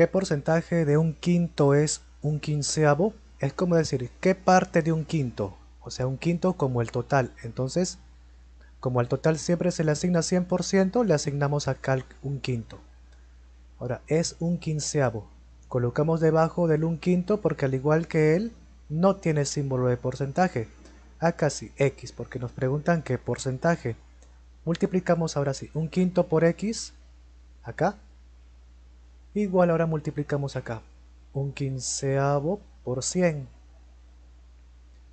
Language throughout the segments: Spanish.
¿Qué porcentaje de un quinto es un quinceavo? Es como decir, ¿qué parte de un quinto? O sea, un quinto como el total. Entonces, como al total siempre se le asigna 100%, le asignamos acá un quinto. Ahora, es un quinceavo. Colocamos debajo del un quinto porque al igual que él, no tiene símbolo de porcentaje. Acá sí, X, porque nos preguntan qué porcentaje. Multiplicamos ahora sí, un quinto por X, acá, Igual ahora multiplicamos acá. Un quinceavo por 100.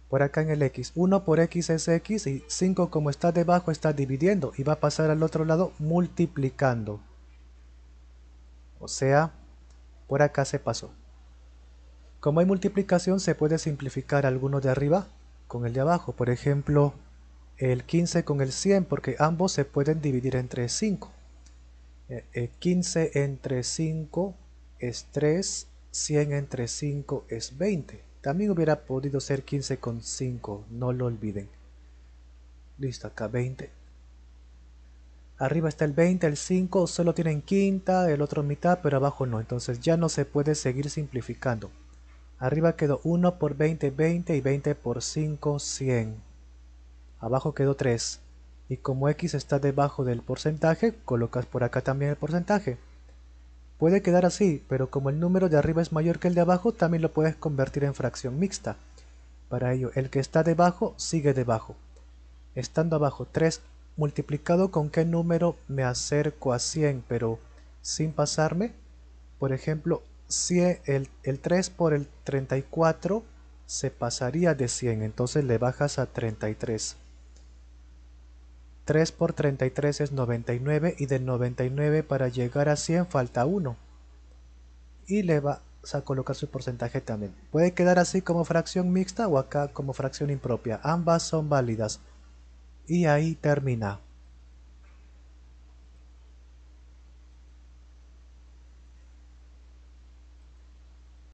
Por acá en el x. 1 por x es x y 5 como está debajo está dividiendo y va a pasar al otro lado multiplicando. O sea, por acá se pasó. Como hay multiplicación se puede simplificar alguno de arriba con el de abajo. Por ejemplo, el 15 con el 100 porque ambos se pueden dividir entre 5. 15 eh, eh, entre 5 es 3, 100 entre 5 es 20. También hubiera podido ser 15 con 5, no lo olviden. Listo, acá 20. Arriba está el 20, el 5 solo tienen quinta, el otro mitad, pero abajo no. Entonces ya no se puede seguir simplificando. Arriba quedó 1 por 20, 20 y 20 por 5, 100. Abajo quedó 3 y como x está debajo del porcentaje, colocas por acá también el porcentaje. Puede quedar así, pero como el número de arriba es mayor que el de abajo, también lo puedes convertir en fracción mixta. Para ello, el que está debajo sigue debajo. Estando abajo 3, multiplicado con qué número me acerco a 100, pero sin pasarme, por ejemplo, si el, el 3 por el 34 se pasaría de 100, entonces le bajas a 33. 3 por 33 es 99 y de 99 para llegar a 100 falta 1. Y le vas a colocar su porcentaje también. Puede quedar así como fracción mixta o acá como fracción impropia. Ambas son válidas. Y ahí termina.